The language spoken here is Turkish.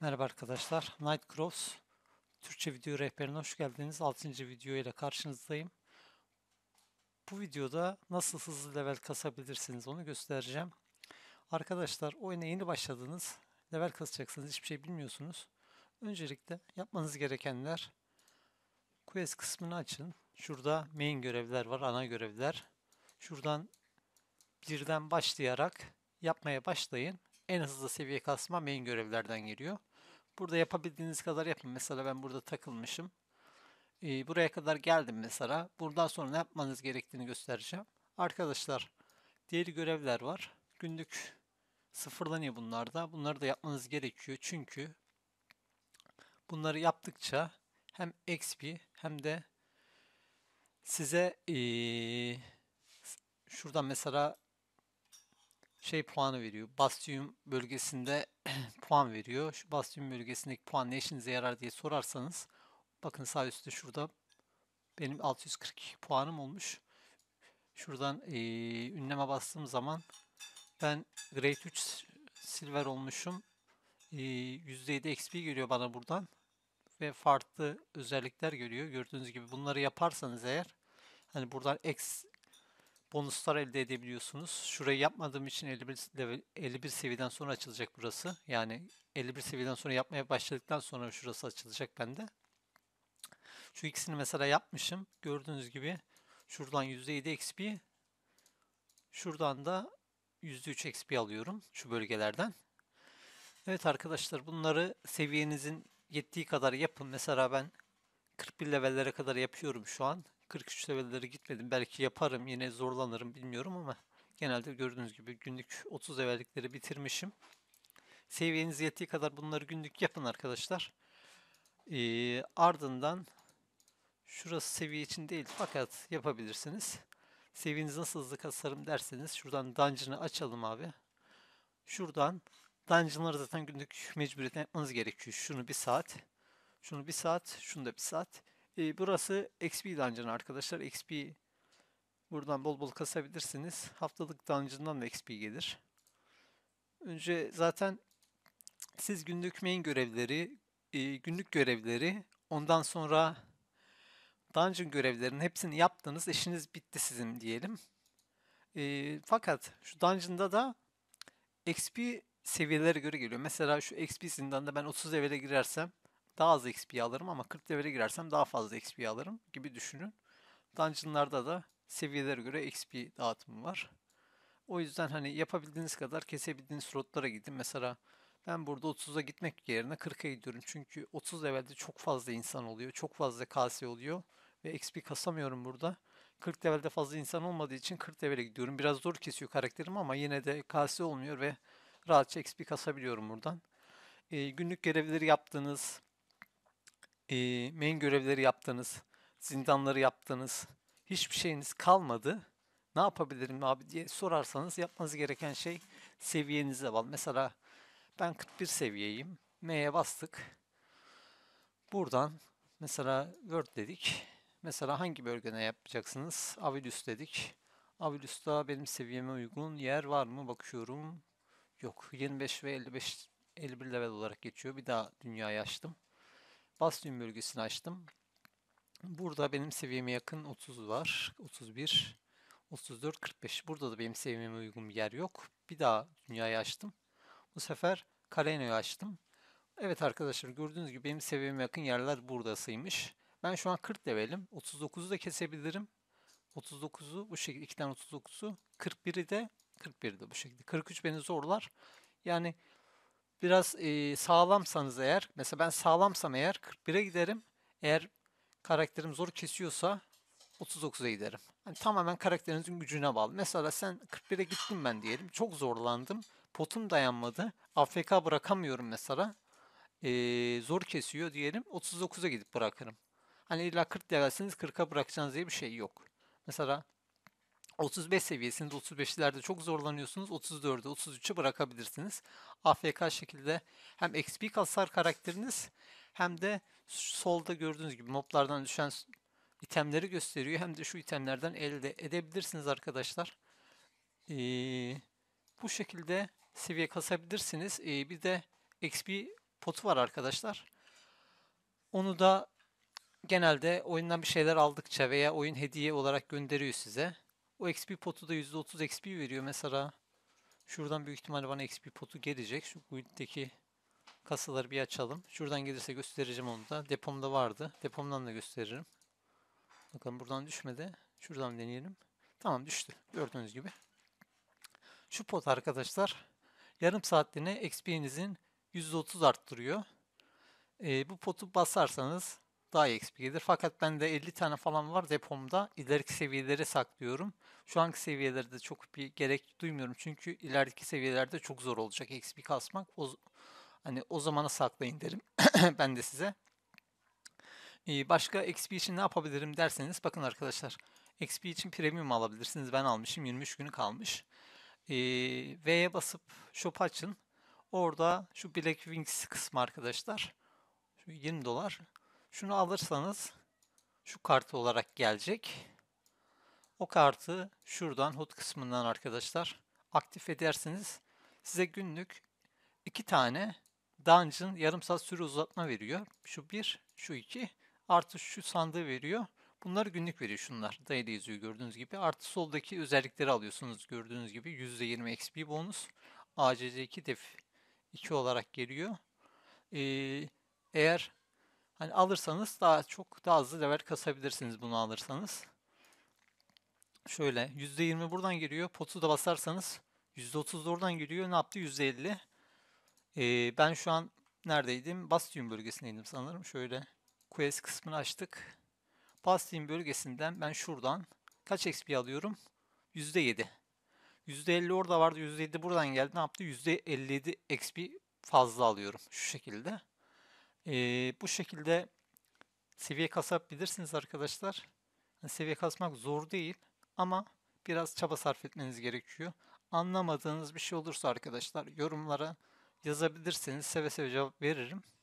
Merhaba arkadaşlar, Night Cross Türkçe video rehberine hoş geldiniz. 6. video ile karşınızdayım. Bu videoda nasıl hızlı level kasabilirsiniz onu göstereceğim. Arkadaşlar oyuna yeni başladınız. Level kasacaksınız, hiçbir şey bilmiyorsunuz. Öncelikle yapmanız gerekenler Quest kısmını açın. Şurada main görevler var, ana görevler. Şuradan birden başlayarak yapmaya başlayın. En hızlı seviye kasma main görevlerden geliyor. Burada yapabildiğiniz kadar yapın. Mesela ben burada takılmışım. Ee, buraya kadar geldim mesela. Buradan sonra ne yapmanız gerektiğini göstereceğim. Arkadaşlar diğer görevler var. Günlük sıfırlanıyor bunlarda. Bunları da yapmanız gerekiyor. Çünkü bunları yaptıkça hem XP hem de size ee, şuradan mesela şey puanı veriyor. Bastium bölgesinde puan veriyor. Şu Bastium bölgesindeki puan ne işinize yarar diye sorarsanız bakın sağ üstte şurada benim 642 puanım olmuş. Şuradan e, ünleme bastığım zaman ben Great 3 Silver olmuşum. E, %7 XP geliyor bana buradan. Ve farklı özellikler görüyor. Gördüğünüz gibi bunları yaparsanız eğer Hani buradan X bonuslar elde edebiliyorsunuz. Şurayı yapmadığım için 51, level, 51 seviyeden sonra açılacak burası. Yani 51 seviyeden sonra yapmaya başladıktan sonra şurası açılacak bende. Şu ikisini mesela yapmışım. Gördüğünüz gibi şuradan %7 XP şuradan da %3 XP alıyorum şu bölgelerden. Evet arkadaşlar bunları seviyenizin yettiği kadar yapın. Mesela ben 41 levellere kadar yapıyorum şu an. 43 level'lere gitmedim. Belki yaparım yine zorlanırım bilmiyorum ama genelde gördüğünüz gibi günlük 30 level'likleri bitirmişim. Seviyeniz yettiği kadar bunları günlük yapın arkadaşlar. Ee, ardından şurası seviye için değil fakat yapabilirsiniz. Seviyeniz nasıl hızlı kasarım derseniz şuradan dungeon'ı açalım abi. Şuradan dungeon'ları zaten günlük mecburiyetten yapmanız gerekiyor. Şunu bir saat, şunu bir saat, şunu da bir saat. E, burası XP dungeon arkadaşlar. XP buradan bol bol kasabilirsiniz. Haftalık dungeon'dan da XP gelir. Önce zaten siz günlük main görevleri, e, günlük görevleri, ondan sonra dungeon görevlerinin hepsini yaptınız, işiniz bitti sizin diyelim. E, fakat şu dungeon'da da XP seviyelere göre geliyor. Mesela şu XP zindanda ben 30 levele girersem daha az XP alırım ama 40 level'e girersem daha fazla XP alırım gibi düşünün. Dungeon'larda da seviyelere göre XP dağıtımı var. O yüzden hani yapabildiğiniz kadar kesebildiğiniz slotlara gidin. Mesela ben burada 30'a gitmek yerine 40'a gidiyorum. Çünkü 30 levelde çok fazla insan oluyor. Çok fazla kase oluyor. Ve XP kasamıyorum burada. 40 levelde fazla insan olmadığı için 40 levele gidiyorum. Biraz zor kesiyor karakterim ama yine de kase olmuyor ve rahatça XP kasabiliyorum buradan. Ee, günlük görevleri yaptığınız e, main görevleri yaptınız, zindanları yaptınız, hiçbir şeyiniz kalmadı. Ne yapabilirim abi diye sorarsanız yapmanız gereken şey seviyenize bağlı. Mesela ben 41 seviyeyim. M'ye bastık. Buradan mesela Word dedik. Mesela hangi bölgene yapacaksınız? Avilus dedik. Avilus'ta benim seviyeme uygun yer var mı? Bakıyorum. Yok. 25 ve 55 51 level olarak geçiyor. Bir daha dünyayı açtım. Bastion bölgesini açtım. Burada benim seviyeme yakın 30 var. 31, 34, 45. Burada da benim seviyeme uygun bir yer yok. Bir daha dünyayı açtım. Bu sefer Kaleno'yu açtım. Evet arkadaşlar gördüğünüz gibi benim seviyeme yakın yerler buradasıymış. Ben şu an 40 levelim. 39'u da kesebilirim. 39'u bu şekilde 2'den 39'u 41'i de 41'i de bu şekilde. 43 beni zorlar. Yani biraz e, sağlamsanız eğer, mesela ben sağlamsam eğer 41'e giderim. Eğer karakterim zor kesiyorsa 39'a giderim. Yani tamamen karakterinizin gücüne bağlı. Mesela sen 41'e gittim ben diyelim. Çok zorlandım. Potum dayanmadı. AFK bırakamıyorum mesela. Ee, zor kesiyor diyelim. 39'a gidip bırakırım. Hani illa 40 derseniz 40'a bırakacağınız diye bir şey yok. Mesela 35 seviyesinde 35'lerde çok zorlanıyorsunuz. 34'e 33'e bırakabilirsiniz. AFK şekilde hem XP kasar karakteriniz hem de solda gördüğünüz gibi moblardan düşen itemleri gösteriyor. Hem de şu itemlerden elde edebilirsiniz arkadaşlar. Ee, bu şekilde seviye kasabilirsiniz. Ee, bir de XP potu var arkadaşlar. Onu da genelde oyundan bir şeyler aldıkça veya oyun hediye olarak gönderiyor size. O XP potu da %30 XP veriyor mesela. Şuradan büyük ihtimalle bana XP potu gelecek. Şu guild'deki kasaları bir açalım. Şuradan gelirse göstereceğim onu da. Depomda vardı. Depomdan da gösteririm. Bakın buradan düşmedi. Şuradan deneyelim. Tamam düştü. Gördüğünüz gibi. Şu pot arkadaşlar yarım saatliğine XP'nizin %30 arttırıyor. E, bu potu basarsanız daha iyi XP gelir. Fakat bende 50 tane falan var depomda. İleriki seviyeleri saklıyorum. Şu anki seviyelerde çok bir gerek duymuyorum. Çünkü ilerideki seviyelerde çok zor olacak XP kasmak. O, hani o zamana saklayın derim ben de size. Ee, başka XP için ne yapabilirim derseniz bakın arkadaşlar. XP için premium alabilirsiniz. Ben almışım 23 günü kalmış. Ee, V'ye basıp shop açın. Orada şu Black Wings kısmı arkadaşlar. Şu 20 dolar. Şunu alırsanız şu kartı olarak gelecek. O kartı şuradan hot kısmından arkadaşlar aktif ederseniz size günlük iki tane dungeon yarım saat süre uzatma veriyor. Şu bir, şu iki artı şu sandığı veriyor. Bunları günlük veriyor şunlar. Daily yazıyor gördüğünüz gibi. Artı soldaki özellikleri alıyorsunuz gördüğünüz gibi. %20 XP bonus. ACC2 def 2 olarak geliyor. Ee, eğer Hani alırsanız daha çok daha hızlı lever kasabilirsiniz bunu alırsanız. Şöyle %20 buradan giriyor. Potu da basarsanız %30 da oradan giriyor. Ne yaptı? %50. Ee, ben şu an neredeydim? Bastion bölgesindeydim sanırım. Şöyle Quest kısmını açtık. Bastion bölgesinden ben şuradan kaç XP alıyorum? %7. %50 orada vardı. %7 buradan geldi. Ne yaptı? %57 XP fazla alıyorum. Şu şekilde. Ee, bu şekilde seviye kasabilirsiniz arkadaşlar. Yani seviye kasmak zor değil ama biraz çaba sarf etmeniz gerekiyor. Anlamadığınız bir şey olursa arkadaşlar yorumlara yazabilirsiniz. Seve seve cevap veririm.